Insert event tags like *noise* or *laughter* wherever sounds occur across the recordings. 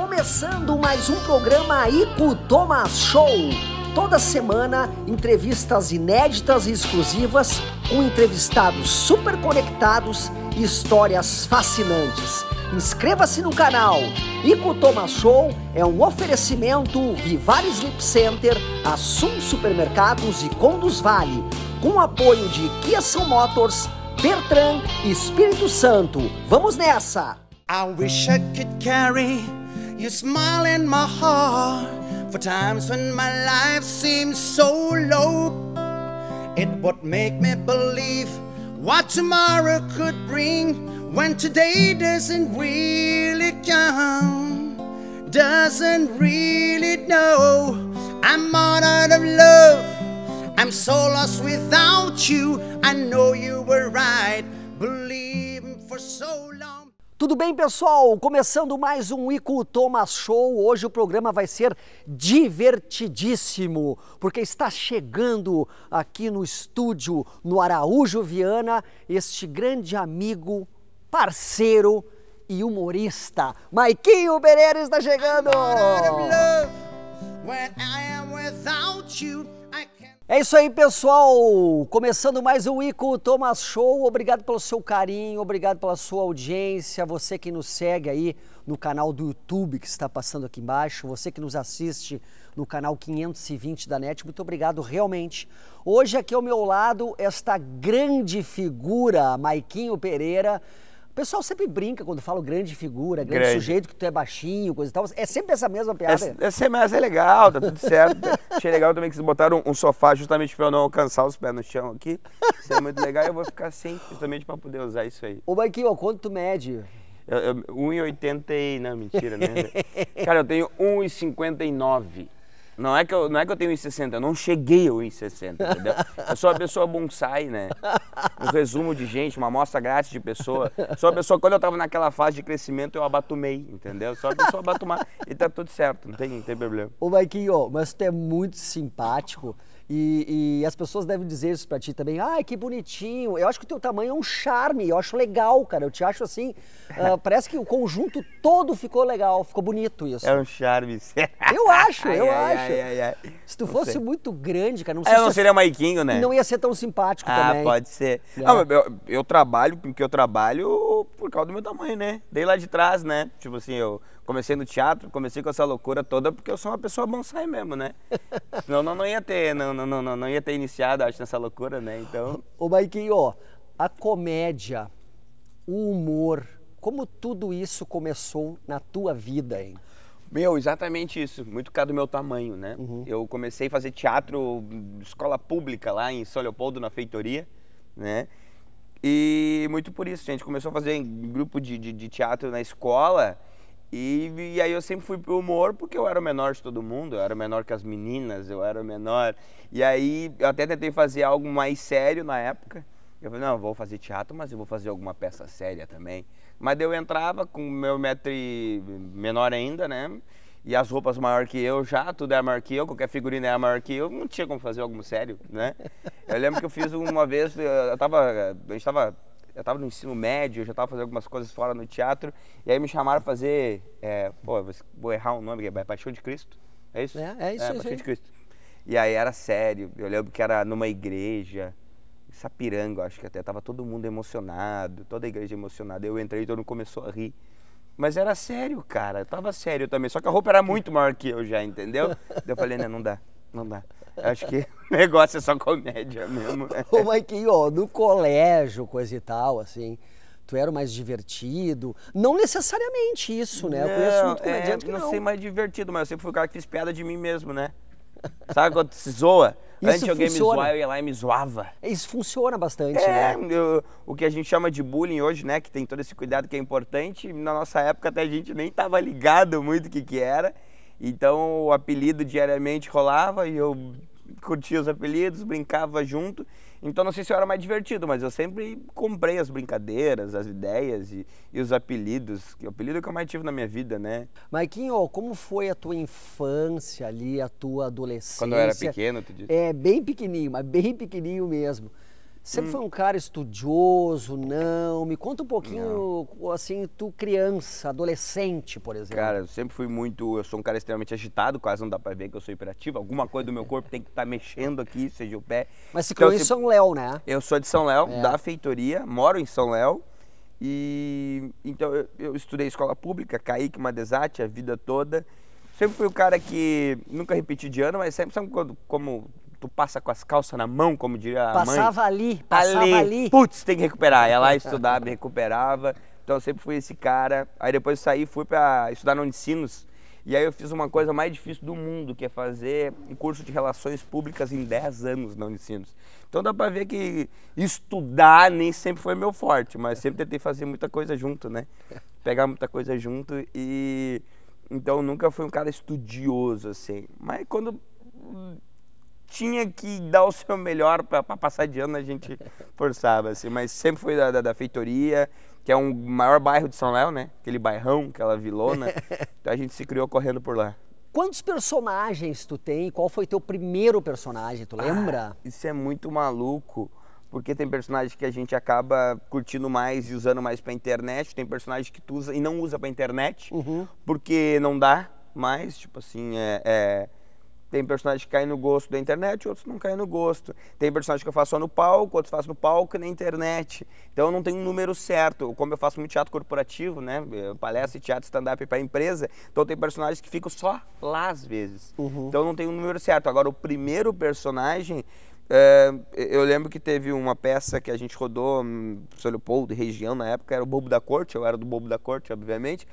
Começando mais um programa Ico Thomas Show. Toda semana, entrevistas inéditas e exclusivas com entrevistados super conectados e histórias fascinantes. Inscreva-se no canal. Ico Thomas Show é um oferecimento Vivar Sleep Center, Assum Supermercados e Condus Vale, com apoio de Kia São Motors, Bertrand e Espírito Santo. Vamos nessa! I wish I could carry You smile in my heart for times when my life seems so low. It would make me believe what tomorrow could bring when today doesn't really come, doesn't really know. I'm out of love, I'm so lost without you. I know you were right, Believe for so long. Tudo bem, pessoal? Começando mais um Ico Thomas Show. Hoje o programa vai ser divertidíssimo, porque está chegando aqui no estúdio, no Araújo Viana, este grande amigo, parceiro e humorista, Maiquinho Pereira está chegando! É isso aí, pessoal! Começando mais um Ico Thomas Show. Obrigado pelo seu carinho, obrigado pela sua audiência. Você que nos segue aí no canal do YouTube que está passando aqui embaixo, você que nos assiste no canal 520 da NET, muito obrigado realmente. Hoje aqui ao meu lado, esta grande figura, Maiquinho Pereira, pessoal sempre brinca quando fala grande figura, grande, grande, sujeito, que tu é baixinho, coisa e tal. É sempre essa mesma é piada? É, é sempre, mas é legal, tá tudo certo. *laughs* Achei legal também que vocês botaram um, sofá justamente pra eu não alcançar os pés no chão aqui. Isso é muito legal e eu vou ficar assim, justamente pra poder usar isso aí. Ô, Maikinho, quanto tu mede? 1,80 e... Não, mentira, né? Cara, eu tenho 1,59. Não é que eu, não é que eu tenho 1,60, eu não cheguei ao 1,60, entendeu? Eu sou uma pessoa bonsai, né? Um resumo de gente, uma amostra grátis de pessoa. Sou uma pessoa, quando eu tava naquela fase de crescimento, eu abatumei, entendeu? Só uma pessoa abatumar e tá tudo certo, não tem, não tem problema. Ô, Maikinho, mas tu é muito simpático. E, e as pessoas devem dizer isso para ti também. Ai, ah, que bonitinho. Eu acho que o teu tamanho é um charme. Eu acho legal, cara. Eu te acho assim. Uh, *laughs* parece que o conjunto todo ficou legal. Ficou bonito isso. É um charme. eu acho, *laughs* eu ai, acho. Ai, ai, se tu não fosse sei. muito grande, cara, não é, sei. Eu se não seria maiquinho, né? Não ia ser tão simpático ah, também. Ah, pode ser. É. Não, eu, eu trabalho, porque eu trabalho por causa do meu tamanho, né? Dei lá de trás, né? Tipo assim, eu comecei no teatro, comecei com essa loucura toda porque eu sou uma pessoa bonsai mesmo, né? *laughs* Senão não, não ia ter, não, não, não, não ia ter iniciado, acho, nessa loucura, né? Então... Ô, Maikinho, ó, a comédia, o humor, como tudo isso começou na tua vida, hein? Meu, exatamente isso. Muito causa do meu tamanho, né? Uhum. Eu comecei a fazer teatro, escola pública lá em São Leopoldo, na feitoria, né? E muito por isso, gente começou a fazer grupo de, de, de teatro na escola e, e, aí eu sempre fui pro humor porque eu era o menor de todo mundo, eu era o menor que as meninas, eu era o menor. E aí eu até tentei fazer algo mais sério na época. Eu falei, não, vou fazer teatro, mas eu vou fazer alguma peça séria também. Mas eu entrava com o meu metro menor ainda, né? E as roupas maior que eu já, tudo era é maior que eu, qualquer figurina era é maior que eu, não tinha como fazer algo sério, né? Eu lembro que eu fiz uma vez, eu tava, a gente tava eu estava no ensino médio, eu já estava fazendo algumas coisas fora no teatro, e aí me chamaram para fazer, é, pô, vou errar o um nome, é Paixão de Cristo, é isso? É, é isso. É, Paixão de Cristo. E aí era sério, eu lembro que era numa igreja, Sapiranga, acho que até, tava todo mundo emocionado, toda a igreja emocionada, eu entrei e todo mundo começou a rir. Mas era sério, cara, eu tava sério também, só que a roupa era muito maior que eu já, entendeu? eu falei, né, não dá, não dá. Acho que *laughs* o negócio é só comédia mesmo. Né? Ô, Maiquinho, ó, no colégio, coisa e tal, assim, tu era mais divertido. Não necessariamente isso, né? Não, eu conheço muito é, comediante é, que não. Não sei mais divertido, mas eu sempre fui o cara que fez piada de mim mesmo, né? *laughs* Sabe quando se zoa? Isso Antes alguém funciona. me zoar, eu ia lá e me zoava. É, isso funciona bastante, é, né? Eu, o que a gente chama de bullying hoje, né? Que tem todo esse cuidado que é importante. Na nossa época até a gente nem tava ligado muito o que que era. Então o apelido diariamente rolava e eu curtia os apelidos, brincava junto. Então não sei se eu era mais divertido, mas eu sempre comprei as brincadeiras, as ideias e, e os apelidos. É o apelido que eu mais tive na minha vida, né? Maiquinho, como foi a tua infância ali, a tua adolescência? Quando eu era pequeno, tu disse? É, bem pequenininho, mas bem pequenininho mesmo. Sempre hum. foi um cara estudioso, não? Me conta um pouquinho, não. assim, tu criança, adolescente, por exemplo. Cara, eu sempre fui muito. Eu sou um cara extremamente agitado, quase não dá pra ver que eu sou hiperativo. Alguma coisa do meu corpo tem que estar tá mexendo aqui, seja o pé. Mas se então, em assim, São Léo, né? Eu sou de São Léo, é. da feitoria, moro em São Léo. E então eu, eu estudei escola pública, Kaique Madesati a vida toda. Sempre fui o cara que nunca repeti de ano, mas sempre, sempre quando, como tu passa com as calças na mão, como diria a passava mãe. Ali, passava ali, ali. Putz, tem que recuperar. Ia lá, estudava, me recuperava. Então eu sempre fui esse cara. Aí depois eu saí, fui para estudar no Unicinos. E aí eu fiz uma coisa mais difícil do mundo, que é fazer um curso de relações públicas em 10 anos na Unicinos. Então dá para ver que estudar nem sempre foi meu forte, mas sempre tentei fazer muita coisa junto, né? Pegar muita coisa junto e então nunca fui um cara estudioso assim. Mas quando tinha que dar o seu melhor para passar de ano, a gente *laughs* forçava, assim. Mas sempre foi da, da, da feitoria, que é um maior bairro de São Léo, né? Aquele bairrão, aquela vilona. *laughs* Então a gente se criou correndo por lá. Quantos personagens tu tem? Qual foi teu primeiro personagem, tu lembra? Ah, isso é muito maluco, porque tem personagens que a gente acaba curtindo mais e usando mais pra internet, tem personagens que tu usa e não usa pra internet, uhum. porque não dá mais, tipo assim, é... é tem personagens que caem no gosto da internet, outros não caem no gosto. Tem personagens que eu faço só no palco, outros faço no palco e na internet. Então eu não tenho um número certo. Como eu faço muito teatro corporativo, né? Eh, palestra e teatro stand-up para empresa. Então tem personagens que ficam só lá às vezes. Uhum. Então não tem um número certo. Agora, o primeiro personagem. É, eu lembro que teve uma peça que a gente rodou, hum, São Leopoldo, região na época, era o Bobo da Corte, eu era do Bobo da Corte, obviamente.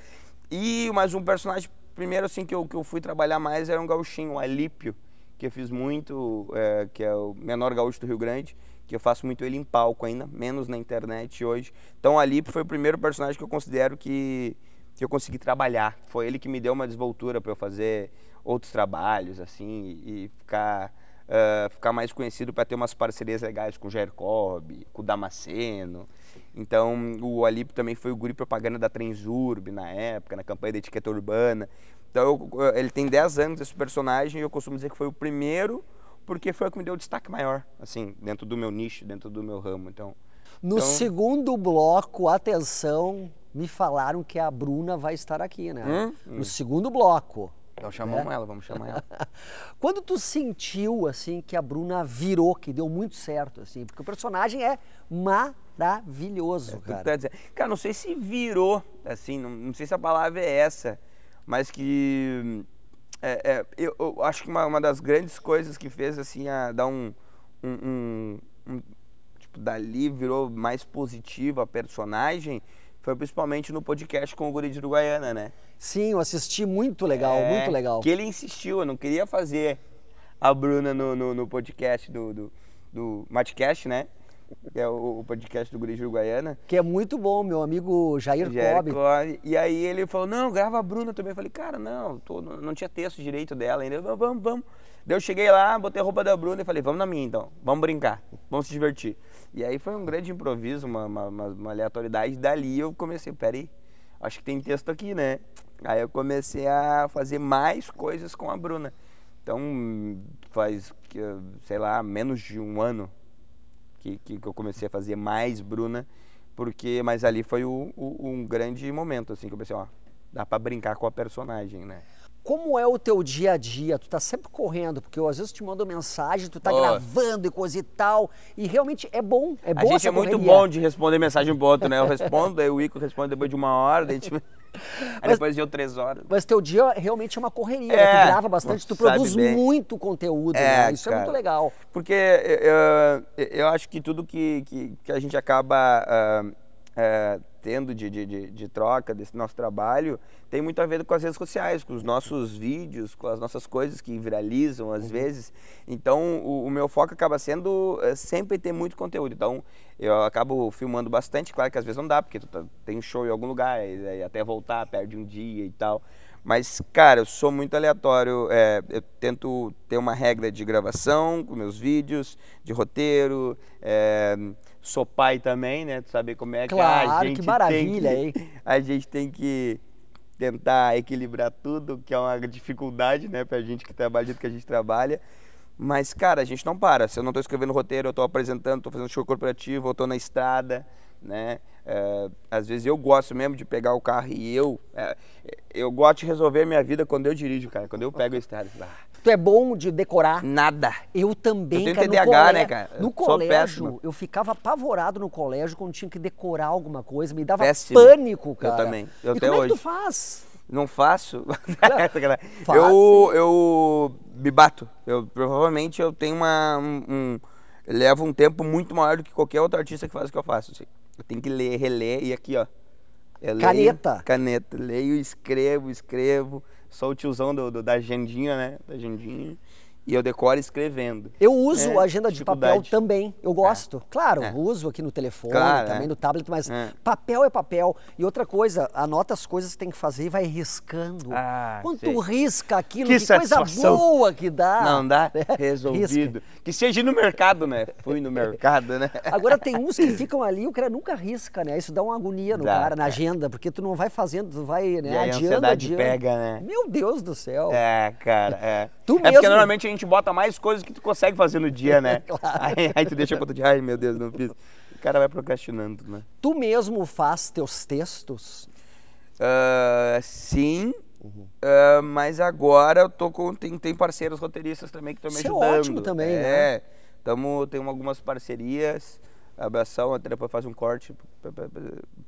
E mais um personagem primeiros assim, que, eu, que eu fui trabalhar mais era um gauchinho, o Alípio, que eu fiz muito, é, que é o menor gaúcho do Rio Grande, que eu faço muito ele em palco ainda, menos na internet hoje. Então, o Alípio foi o primeiro personagem que eu considero que, que eu consegui trabalhar. Foi ele que me deu uma desvoltura para eu fazer outros trabalhos, assim, e, e ficar... Uh, ficar mais conhecido para ter umas parcerias legais com o Jair Cobb, com o Damasceno, então, o Alip também foi o guri propaganda da Transurb na época, na campanha da etiqueta urbana. Então, eu, eh, ele tem 10 anos esse personagem e eu costumo dizer que foi o primeiro, porque foi o que me deu o destaque maior, assim, dentro do meu nicho, dentro do meu ramo. Então, no então... segundo bloco, atenção, me falaram que a Bruna vai estar aqui, né? Hum? No hum. segundo bloco. Então chamamos é? ela, vamos chamar ela. *laughs* Quando tu sentiu, assim, que a Bruna virou, que deu muito certo, assim, porque o personagem é maravilhoso, é, cara. Tá Cara, não sei se virou, assim, não, não, sei se a palavra é essa, mas que... É, é, eu, eu, acho que uma, uma, das grandes coisas que fez, assim, a dar um, um, um, um... tipo, dali virou mais positiva a personagem foi principalmente no podcast com o Guri de Uruguaiana, né? Sim, eu assisti, muito legal, é, muito legal. Que ele insistiu, eu não queria fazer a Bruna no, no, no podcast do, do, do Matcast, né? Que é o, o podcast do Guri de Uruguaiana. Que é muito bom, meu amigo Jair, Jair Cobb. Cobb. E aí ele falou, não, grava a Bruna também. Eu falei, cara, não, tô, não tinha texto direito dela ainda. Falei, vamos, vamos. Daí eu cheguei lá, botei a roupa da Bruna e falei, vamos na minha então, vamos brincar, vamos se divertir. E aí foi um grande improviso, uma, uma, uma aleatoriedade. Dali eu comecei, peraí, acho que tem texto aqui, né? Aí eu comecei a fazer mais coisas com a Bruna. Então faz, sei lá, menos de um ano que, que, eu comecei a fazer mais Bruna, porque mas ali foi o, o, um grande momento, assim, que eu pensei, ó, dá para brincar com a personagem, né? Como é o teu dia a dia? Tu tá sempre correndo, porque eu às vezes te mando mensagem, tu tá oh. gravando e coisa e tal. E realmente é bom. É bom A gente é correria. muito bom de responder mensagem pro né? Eu respondo, aí o Ico responde depois de uma hora, daí *laughs* Aí depois de três horas. Mas teu dia realmente é uma correria, é, né? tu é, grava bastante, tu produz bem. muito conteúdo, é, né? Isso cara, é muito legal. Porque eu, eu acho que tudo que, que, que a gente acaba uh, uh, tendo de, de, de, de troca desse nosso trabalho tem muito a ver com as redes sociais, com os nossos vídeos, com as nossas coisas que viralizam às uhum. vezes. Então, o, o, meu foco acaba sendo é, sempre ter muito conteúdo. Então, eu acabo filmando bastante, claro que às vezes não dá, porque tu tá, tem show em algum lugar, e, e até voltar, perde um dia e tal. Mas, cara, eu sou muito aleatório. É, eu tento ter uma regra de gravação com meus vídeos, de roteiro. É, sou pai também, né? Tu saber como é claro, que a gente que maravilha, tem que, hein? *laughs* A gente tem que tentar equilibrar tudo, que é uma dificuldade, né, pra gente que trabalha do que a gente trabalha. Mas, cara, a gente não para. Se eu não estou escrevendo roteiro, eu estou apresentando, estou fazendo show corporativo, eu estou na estrada, né? É, às vezes eu gosto mesmo de pegar o carro e eu. É, eu gosto de resolver a minha vida quando eu dirijo, cara. Quando eu pego a estrada. Ah. Tu é bom de decorar? Nada. Eu também, eu tenho cara. TDAH, né, colégio, né, cara? No colégio, eu ficava apavorado no colégio quando tinha que decorar alguma coisa. Me dava Péssimo. pânico, cara. Eu também. Eu e até como hoje. é que tu faz? Não faço. *laughs* eu, eu me bato. Eu, provavelmente eu tenho uma, um, um leva um tempo muito maior do que qualquer outro artista que faz o que eu faço. Assim. Eu tenho que ler, reler e aqui, ó. caneta. caneta. Leio, escrevo, escrevo. Sou o tiozão do, do da agendinha, né? Da agendinha e eu decoro escrevendo. Eu uso é, agenda de papel também, eu é. gosto. É. Claro, é. uso aqui no telefone, claro, também é. no tablet, mas é. papel é papel. E outra coisa, anota as coisas que tem que fazer e vai riscando. Ah, Quando sei. risca aquilo, que, que coisa boa que dá. Não dá? *laughs* Resolvido. Que seja no mercado, né? Fui no mercado, né? *laughs* Agora tem uns que ficam ali, o cara nunca risca, né? Isso dá uma agonia no dá, cara, na agenda, porque tu não vai fazendo, tu vai, né? E aí adiando, a ansiedade adiando. pega, né? Meu Deus do céu. É, cara, é. Tu mesmo. É porque normalmente a gente bota mais coisas que tu consegue fazer no dia, né? *laughs* claro. Aí, aí, tu deixa a conta de, ai meu Deus, não fiz. O cara vai procrastinando, né? Tu mesmo faz teus textos? Uh, sim. Uhum. Uh, mas agora eu tô com. Tem, tem parceiros roteiristas também que estão me Isso é ajudando. É ótimo também, né? é, né? Tamo, tem algumas parcerias abração, até depois faz um corte,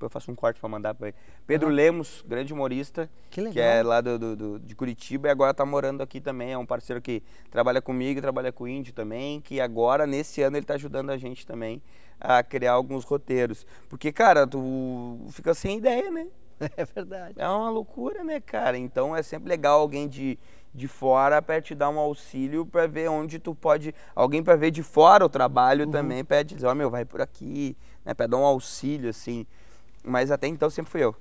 eu faço um corte para mandar para ele. Pedro ah. Lemos, grande humorista, que, que é lá do, do, de Curitiba e agora está morando aqui também, é um parceiro que trabalha comigo, trabalha com o Índio também, que agora, nesse ano, ele está ajudando a gente também a criar alguns roteiros. Porque, cara, tu fica sem ideia, né? *laughs* É verdade. É uma loucura, né, cara? Então é sempre legal alguém de, de fora para te dar um auxílio para ver onde tu pode. Alguém para ver de fora o trabalho uhum. também, para dizer, ó, oh, meu, vai por aqui, né? Para dar um auxílio, assim. Mas até então sempre fui eu.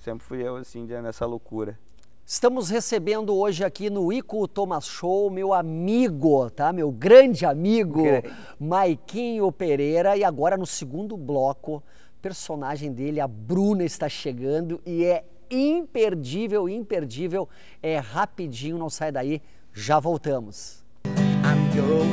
Sempre fui eu, assim, nessa loucura. Estamos recebendo hoje aqui no Ico Thomas Show meu amigo, tá? Meu grande amigo, grande. Maiquinho Pereira. E agora no segundo bloco personagem dele, a Bruna, está chegando e é imperdível, imperdível. É rapidinho, não sai daí, já voltamos. I'm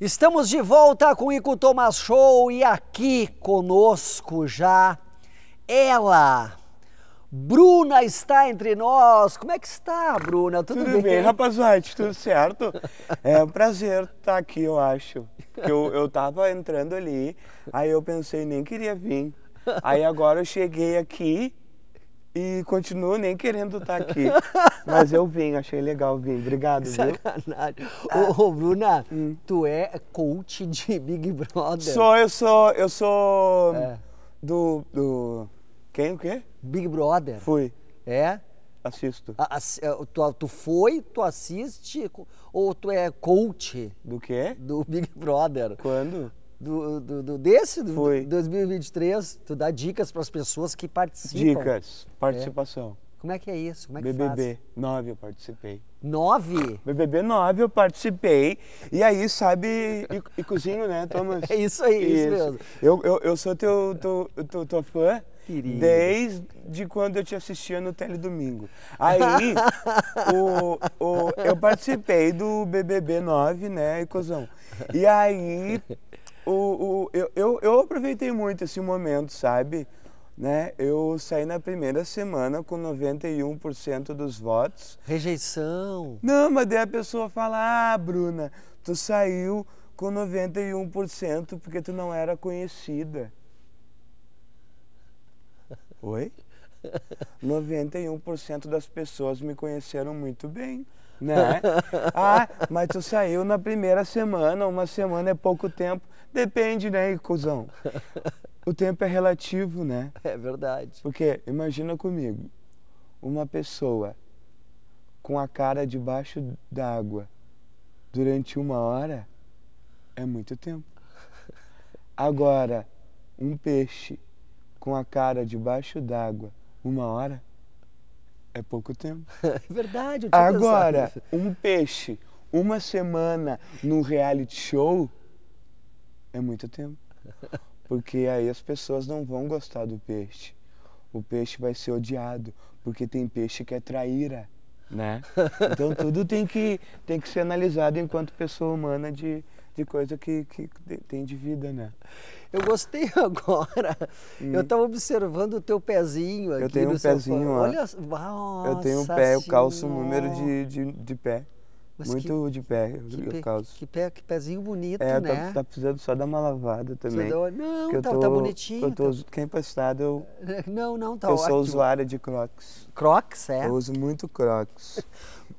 Estamos de volta com o Ico Thomas Show e aqui conosco já ela. Bruna está entre nós. Como é que está, Bruna? Tudo, tudo bem? bem, tudo certo? É um prazer estar aqui, eu acho. Porque eu, eu tava entrando ali, aí eu pensei, nem queria vir. Aí agora eu cheguei aqui, e continuo nem querendo estar tá aqui. *laughs* Mas eu vim, achei legal vir. Obrigado, Sacanagem. viu? Sacanagem. Ah. Ô, Bruna, hum. tu é coach de *laughs* Big Brother? Sou, eu sou. Eu sou. É. Do, do. Quem? O quê? Big Brother. Fui. É? Assisto. É, tu, tu foi, tu assiste ou tu é coach? Do quê? Do Big Brother. Quando? do, do, do desse, Foi. 2023, tu dá dicas para as pessoas que participam. Dicas, é. participação. É. Como é que é isso? Como é que BBB faz? 9 eu participei. 9? BBB 9 eu participei. E aí, sabe, e, e cozinho, né, Thomas? *laughs* É isso aí, isso, isso mesmo. Eu, eu, eu sou teu, teu, teu, teu fã. Querido. Desde quando eu te assistia no Tele Domingo. Aí, *laughs* o, o, eu participei do BBB 9, né, Icozão? E aí, o, o, eu, eu, eu aproveitei muito esse momento, sabe? Né? Eu saí na primeira semana com 91% dos votos. Rejeição. Não, mas daí a pessoa fala: "Ah, Bruna, tu saiu com 91% porque tu não era conhecida". Oi? 91% *laughs* das pessoas me conheceram muito bem, né? *laughs* Ah, mas tu saiu na primeira semana, uma semana é pouco tempo. Depende, né, cuzão? *laughs* O tempo é relativo, né? É verdade. Porque, imagina comigo, uma pessoa com a cara debaixo d'água durante uma hora é muito tempo. *laughs* Agora, um peixe com a cara debaixo d'água uma hora é pouco tempo. *laughs* É verdade. Eu tinha Agora, um peixe uma semana num reality show é muito tempo. *laughs* Porque aí as pessoas não vão gostar do peixe. O peixe vai ser odiado, porque tem peixe que é traíra, né? *laughs* Então tudo tem que, tem que ser analisado enquanto pessoa humana de, de coisa que, que tem de vida, né? Eu gostei *laughs* agora. Hum. Eu estava observando o teu pezinho aqui. Eu tenho um pezinho, ó. Olha, nossa, eu tenho um pé, eu calço o número de, de, de pé. Mas muito que, de pé, que, pe, Que, pé, que pezinho bonito, é, tá, né? Tá, tá precisando só dar uma lavada também. Dá, não, tá, tô, tá bonitinho. Eu tô, tá... Quem eu... *laughs* Não, não, tá Eu ótimo. sou usuária de Crocs. Crocs, é? Eu uso muito Crocs.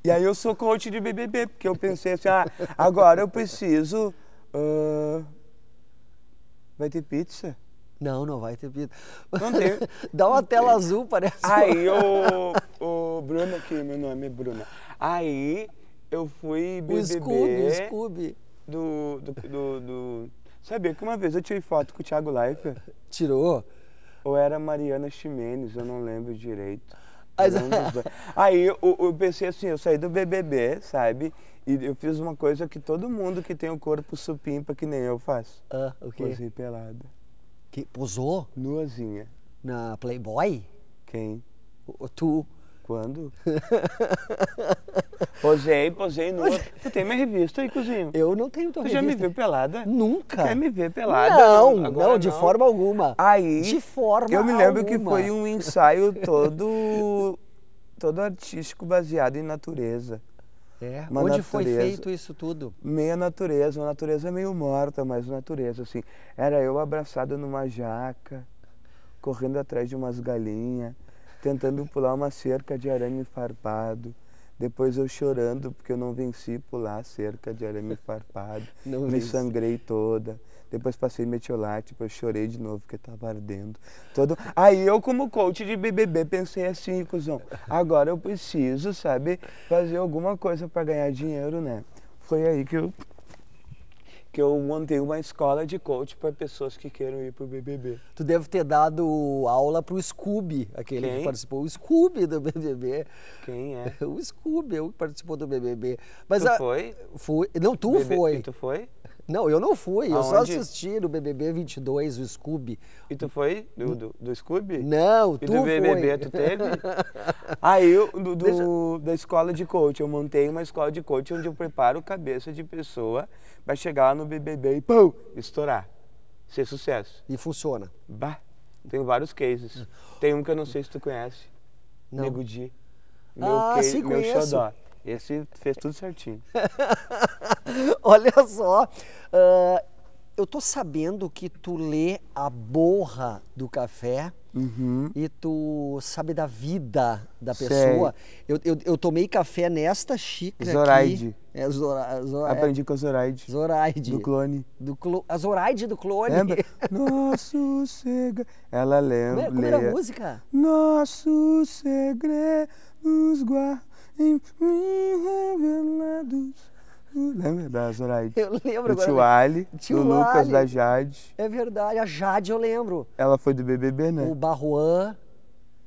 e aí eu sou coach de BBB, porque eu pensei assim, ah, agora eu preciso... Uh... Vai ter pizza? Não, não vai ter pizza. Não tem. *laughs* Dá uma tela azul, parece. Aí o, o Bruno aqui, meu nome é Bruno. Aí eu fui BBB... O Scooby, o Scooby. Do, do, do, do... Sabia que uma vez eu tirei foto com o Thiago Leifert. Tirou? Ou era Mariana Ximenes, eu não lembro direito. Mas... Aí eu, eu, pensei assim, eu saí do BBB, sabe? E eu fiz uma coisa que todo mundo que tem o um corpo supimpa, que nem eu faço. Ah, o quê? Posei pelada. Que, posou? Nuazinha. Na Playboy? Quem? O, tu quando. *laughs* Posei, posei nua. Tu tem minha revista aí, cozinho. Eu não tenho tua tu revista. Tu já me viu pelada? Nunca. Já quer me ver pelada? Não, não, não de não. forma alguma. Aí. De forma alguma. Eu me lembro alguma. que foi um ensaio todo. todo artístico baseado em natureza. É, uma onde natureza, foi feito isso tudo? Meia natureza, uma natureza meio morta, mas natureza, assim. Era eu abraçado numa jaca, correndo atrás de umas galinhas tentando pular uma cerca de arame farpado. Depois eu chorando porque eu não venci pular a cerca de arame *laughs* farpado. Não me venci. sangrei toda. Depois passei metiolate, depois chorei de novo porque estava ardendo. Todo... Aí eu, como coach de BBB, pensei assim, cuzão, agora eu preciso, sabe, fazer alguma coisa para ganhar dinheiro, né? Foi aí que eu que eu montei uma escola de coach para pessoas que queiram ir para o BBB. Tu deve ter dado aula para o Scooby, aquele Quem? que participou. O Scooby do BBB. Quem é? *laughs* O Scooby, eu é que participou do BBB. Mas tu a... foi? Fui. Não, tu foi. E tu foi? Não, eu não fui. Aonde? Eu só assisti no BBB 22, o Scooby. E tu foi do, do, do Scooby? Não, e tu E do BBB foi. tu teve? Aí, *laughs* ah, eu, do, do da escola de coach, eu montei uma escola de coach onde eu preparo cabeça de pessoa para chegar lá no BBB e pum, estourar. Ser sucesso. E funciona. Bah, tenho vários cases. *laughs* Tem um que eu não sei se tu conhece. Não. Nego Di. Meu ah, case, sim, meu conheço. xodó. Esse fez tudo certinho. *laughs* Olha só, uh, eu tô sabendo que tu lê a borra do café uhum. e tu sabe da vida da pessoa. Eu, eu, eu, tomei café nesta xícara Zoraide. aqui. É, Zora, é. Aprendi com a Zoraide. Zoraide. Do clone. Do clo, a Zoraide do clone. Lembra? *laughs* Nosso segredo. Ela lembra. Como é era é a música? Nosso segredo nos guarda em mim revelados. Lembra é da Zoraide? Eu lembro do Tio Ali, tio do Lucas, Ali. da Jade. É verdade, a Jade eu lembro. Ela foi do BBB, né? O Barruan.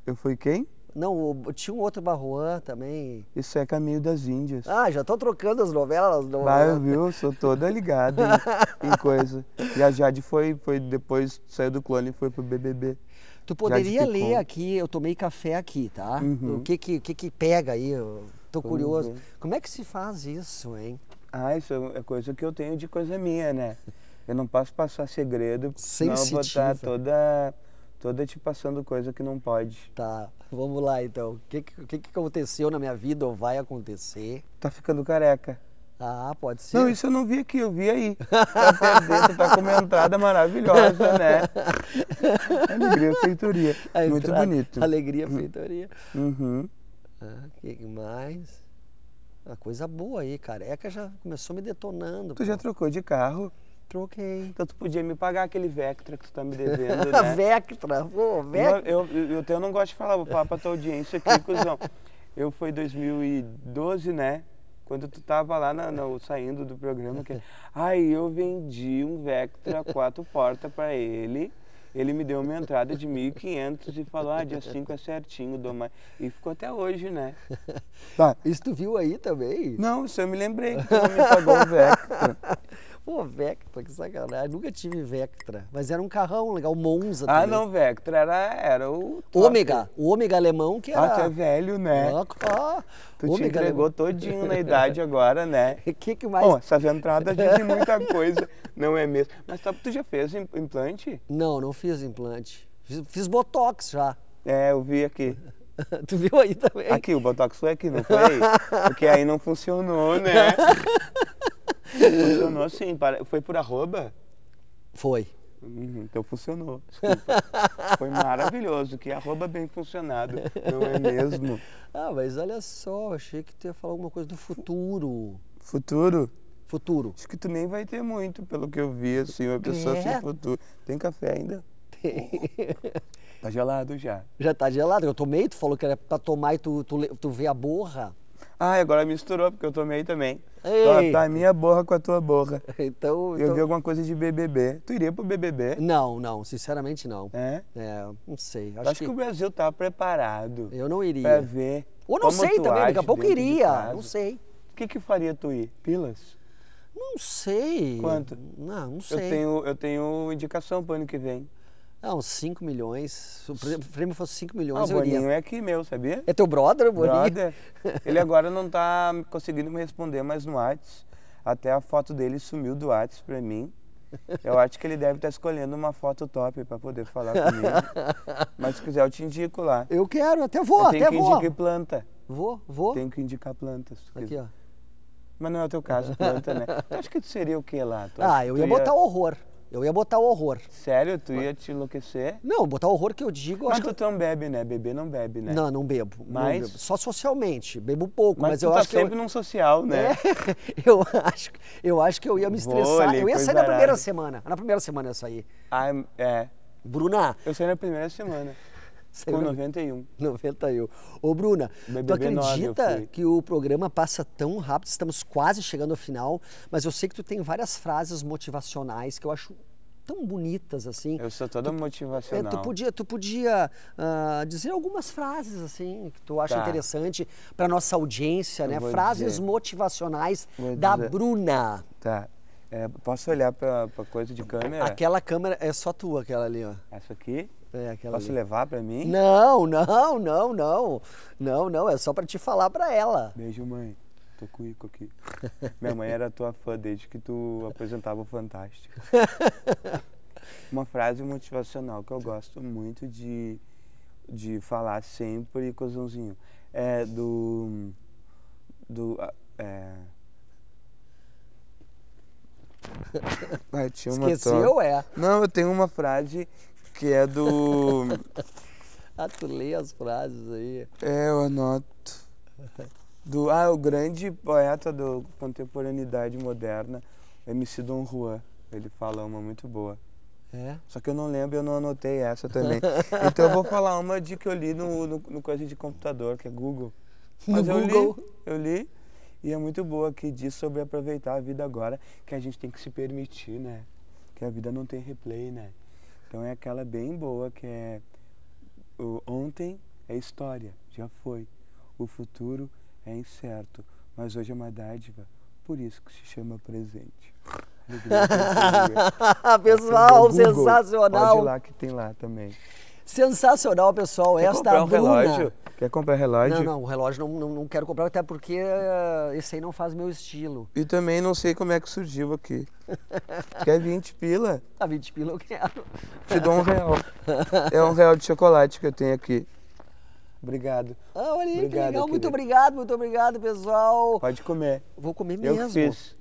Eu fui quem? Não, tinha um outro Barruan também. Isso é Caminho das Índias. Ah, já tô trocando as novelas. Não... Ah, viu? sou toda ligada em, em, *laughs* coisa. E a Jade foi, foi depois, saiu do clone e foi pro BBB. Tu poderia ler aqui, eu tomei café aqui, tá? Uhum. O que que, que que pega aí? Eu tô uhum. curioso. Uhum. Como é que se faz isso, hein? Ah, isso é, é coisa que eu tenho de coisa minha, né? Eu não posso passar segredo, senão eu vou tá estar toda, toda te passando coisa que não pode. Tá, vamos lá então. O que, que, que aconteceu na minha vida ou vai acontecer? Tá ficando careca. Ah, pode ser. Não, isso eu não vi aqui, eu vi aí. tá com uma entrada maravilhosa, né? *laughs* Alegria Feitoria. Muito bonito. Alegria uhum. Feitoria. Uhum. Ah, que mais? Uma ah, coisa boa aí, careca já começou me detonando. Tu pô. já trocou de carro? Troquei. Então tu podia me pagar aquele Vectra que tu tá me devendo, *laughs* né? Vectra, pô, Vectra. Eu, eu, eu, eu, não gosto de falar, vou falar pra tua audiência aqui, cuzão. Eu fui em 2012, né? quando tu tava lá na, na, saindo do programa, que aí eu vendi um Vectra quatro portas para ele. Ele me deu uma entrada de 1.500 e falou, ah, dia 5 é certinho, dou mais. E ficou até hoje, né? Tá. Isso tu viu aí também? Não, isso eu me lembrei que tu me pagou o Vectra. Pô, Vectra, que sacanagem. Nunca tive Vectra. Mas era um carrão legal, Monza ah, também. Ah, não, Vectra era, era o. Ômega. O ômega alemão que ah, era. Ah, tu é velho, né? Ah, tu ômega te entregou alemão. todinho na idade agora, né? O *laughs* que, que mais? Bom, essas entradas tá *laughs* diz muita coisa, não é mesmo? Mas sabe, tá, tu já fez implante? Não, não fiz implante. Fiz, fiz botox já. É, eu vi aqui. *laughs* tu viu aí também? Aqui, o botox foi aqui, não foi Porque aí não funcionou, né? Funcionou sim, foi por arroba? Foi. Uhum, então funcionou, desculpa. *laughs* Foi maravilhoso, que arroba bem funcionado, não é mesmo? Ah, mas olha só, achei que tu ia falar alguma coisa do futuro. Futuro? Futuro. Acho que tu nem vai ter muito, pelo que eu vi, assim, uma pessoa é. sem futuro. Tem café ainda? Tem. Tá gelado já. Já tá gelado, eu tomei, tu falou que era pra tomar e tu, tu, tu vê a borra. Ah, agora misturou, porque eu tomei também. Ei. Tá a minha borra com a tua borra. Então, *laughs* então... Eu então vi alguma coisa de BBB. Tu iria pro BBB? Não, não. Sinceramente, não. É? É, não sei. Acho, Acho que... que... o Brasil tá preparado. Eu não iria. Pra ver. Ou não sei também, daqui a pouco iria. Não sei. O que que faria tu ir? Pilas? Não sei. Quanto? Não, não sei. Eu tenho, eu tenho indicação pro ano que vem. Ah, uns 5 milhões. Se o prêmio fosse 5 milhões, ah, eu iria. O Boninho é aqui meu, sabia? É teu brother, Boninho? Brother. *laughs* Ele agora não tá conseguindo me responder mais no Whats. Até a foto dele sumiu do Whats para mim. Eu acho que ele deve estar tá escolhendo uma foto top para poder falar comigo. *laughs* Mas se quiser, eu te indico lá. Eu quero, até vou, eu até vou. Tem que indicar planta. Vou, vou. Tenho que indicar plantas. Aqui, quiser. ó. Mas não é o teu caso, planta, né? *laughs* acho que tu seria o que lá? Tu ah, eu ia, ia botar horror. Eu ia botar o horror. Sério? Tu ia te enlouquecer? Não, botar o horror que eu digo... Mas acho tu que... não bebe, né? Beber não bebe, né? Não, não bebo. Mas... Não bebo. Só socialmente. Bebo pouco, mas, mas eu tá acho que... sempre num social, né? É, *laughs* eu, acho, eu acho que eu ia me estressar. eu ia sair na primeira semana. É na primeira semana eu ia sair. Ah, é. Bruna... Eu saí na primeira semana. Saiu com 91. 91. Ô, Bruna, BBB tu acredita 9, que o programa passa tão rápido? Estamos quase chegando ao final, mas eu sei que tu tem várias frases motivacionais que eu acho tão bonitas assim. Eu sou toda tu, motivacional. É, tu podia, tu podia uh, dizer algumas frases assim que tu acha tá. interessante para nossa audiência, eu né? Frases dizer. motivacionais vou da dizer. Bruna. Tá. É, posso olhar para coisa de câmera? Aquela câmera é só tua, aquela ali, ó. Essa aqui? É, aquela Posso ali. levar para mim? Não, não, não, não. Não, não, é só para te falar para ela. Beijo, mãe. Tô com o Ico aqui. *laughs* Minha mãe era tua fã desde que tu apresentava o Fantástico. *laughs* Uma frase motivacional que eu gosto muito de, de falar sempre, Cozãozinho, é do... do é, Ai, tinha uma Esqueceu, é? Não, eu tenho uma frase que é do... *laughs* ah, tu lê as frases aí. É, eu anoto. Do, ah, o grande poeta da contemporaneidade moderna, MC Don Juan. Ele fala uma muito boa. É? Só que eu não lembro, eu não anotei essa também. então eu vou falar uma de que eu li no, no, no coisa de computador, que é Google. Mas no eu Google? Li, eu li e é muito boa que diz sobre aproveitar a vida agora, que a gente tem que se permitir, né? Que a vida não tem replay, né? Então é aquela bem boa que é o ontem é história, já foi. O futuro é incerto, mas hoje é uma dádiva, por isso que se chama presente. *laughs* Pessoal, é sensacional! Pode ir lá que tem lá também. Sensacional, pessoal. Quer Esta comprar um relógio? Quer comprar relógio? Não, não, o relógio não, não, não quero comprar, até porque uh, esse aí não faz meu estilo. E também não sei como é que surgiu aqui. *laughs* Quer 20 pila? A ah, 20 pila eu quero. Te dou um real. É um real de chocolate que eu tenho aqui. Obrigado. Ah, olha aí, obrigado, legal. Muito obrigado, muito obrigado, pessoal. Pode comer. Vou comer mesmo. Eu fiz.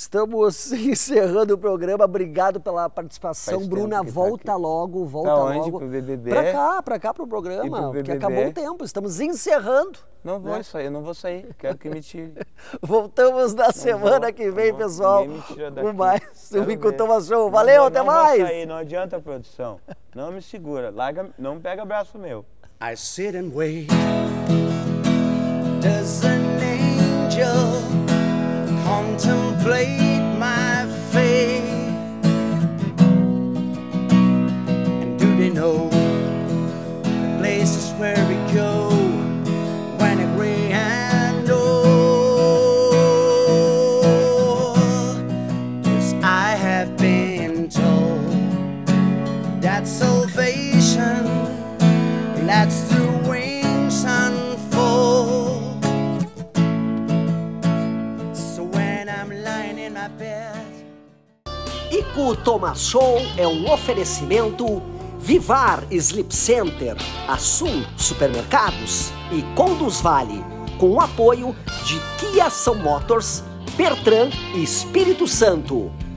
Estamos *laughs* encerrando o programa. Obrigado pela participação. Faz Bruna, tá volta tá logo, volta pra onde? logo. Pro BBB? Pra cá, pra cá pro programa, pro porque acabou o tempo. Estamos encerrando. Não vou né? sair, eu não vou sair. Quero que me tire. *laughs* Voltamos na não semana vou, que vem, pessoal. O mais. daqui. Com mais um Show. Valeu, não, até não mais. Não sair, não adianta, produção. Não me segura. Larga, não pega braço meu. I sit and wait. Does an angel contemplate my faith, And do they know? Papo Toma é um oferecimento Vivar Sleep Center, Assum Supermercados e Conduz Vale, com o apoio de Kia São Motors, Bertram e Espírito Santo.